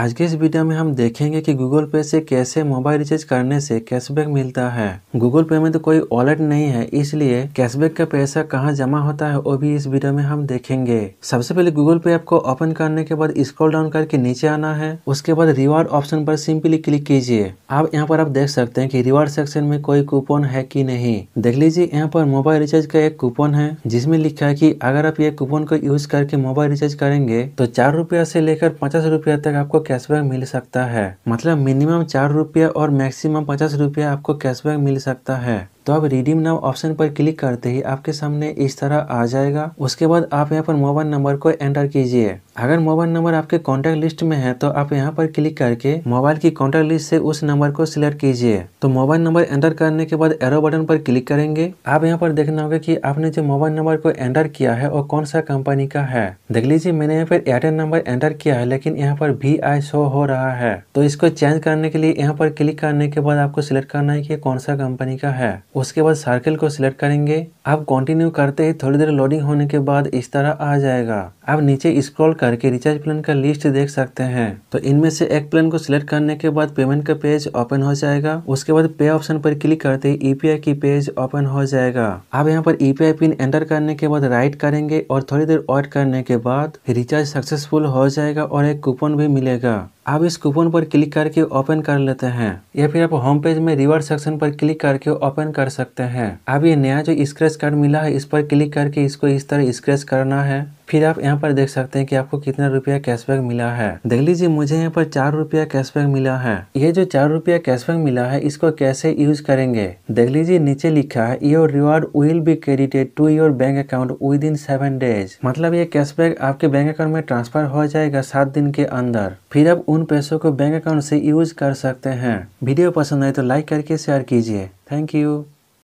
आज के इस वीडियो में हम देखेंगे कि गूगल पे से कैसे मोबाइल रिचार्ज करने से कैशबैक मिलता है गूगल पे में तो कोई वॉलेट नहीं है इसलिए कैशबैक का पैसा कहाँ जमा होता है वो भी इस वीडियो में हम देखेंगे सबसे पहले गूगल पे ऐप को ओपन करने के बाद स्क्रॉल डाउन करके नीचे आना है उसके बाद रिवार्ड ऑप्शन पर सिंपली क्लिक कीजिए आप यहाँ पर आप देख सकते हैं की रिवार्ड सेक्शन में कोई कूपन है की नहीं देख लीजिए यहाँ पर मोबाइल रिचार्ज का एक कूपन है जिसमे लिखा है की अगर आप ये कूपन को यूज करके मोबाइल रिचार्ज करेंगे तो चार रुपया से लेकर पचास रुपया तक आपको कैशबैक मिल सकता है मतलब मिनिमम चार रुपया और मैक्सिमम पचास रुपया आपको कैशबैक मिल सकता है तो आप रिडीम नाउ ऑप्शन पर क्लिक करते ही आपके सामने इस तरह आ जाएगा उसके बाद आप यहाँ पर मोबाइल नंबर को एंटर कीजिए अगर मोबाइल नंबर आपके कॉन्टैक्ट लिस्ट में है तो आप यहाँ पर क्लिक करके मोबाइल की कॉन्टैक्ट लिस्ट से उस नंबर को सिलेक्ट कीजिए तो मोबाइल नंबर एंटर करने के बाद एरो बटन पर क्लिक करेंगे आप यहाँ पर देखना होगा की आपने जो मोबाइल नंबर को एंटर किया है वो कौन सा कंपनी का है देख लीजिए मैंने यहाँ पर एयरटेल नंबर एंटर किया है लेकिन यहाँ पर भी आई शो हो रहा है तो इसको चेंज करने के लिए यहाँ पर क्लिक करने के बाद आपको सिलेक्ट करना है की कौन सा कंपनी का है उसके बाद सर्कल को सिलेक्ट करेंगे आप कंटिन्यू करते ही थोड़ी देर लोडिंग होने के बाद इस तरह आ जाएगा आप नीचे स्क्रॉल करके रिचार्ज प्लान का लिस्ट देख सकते हैं तो इनमें से एक प्लान को सिलेक्ट करने के बाद पेमेंट का पेज ओपन हो जाएगा उसके बाद पे ऑप्शन पर क्लिक करते ही ईपीआई e की पेज ओपन हो जाएगा आप यहाँ पर ईपीआई पिन एंटर करने के बाद राइट करेंगे और थोड़ी देर ऑड करने के बाद रिचार्ज सक्सेसफुल हो जाएगा और एक कूपन भी मिलेगा आप इस कूपन पर क्लिक करके ओपन कर लेते हैं या फिर आप होम पेज में रिवार्ड सेक्शन पर क्लिक करके ओपन कर सकते हैं अब ये नया जो स्क्रेच कार्ड मिला है इस पर क्लिक करके इसको इस तरह स्क्रेच करना है फिर आप यहाँ पर देख सकते हैं कि आपको कितना रुपया कैशबैक मिला है देख लीजिए मुझे यहाँ पर चार रुपया कैशबैक मिला है ये जो चार रुपया कैशबैक मिला है इसको कैसे यूज करेंगे देख लीजिए नीचे लिखा है your reward will be credited to your bank account within seven days मतलब ये कैशबैक आपके बैंक अकाउंट में ट्रांसफर हो जाएगा सात दिन के अंदर फिर आप उन पैसों को बैंक अकाउंट से यूज कर सकते हैं वीडियो पसंद आए तो लाइक करके शेयर कीजिए थैंक यू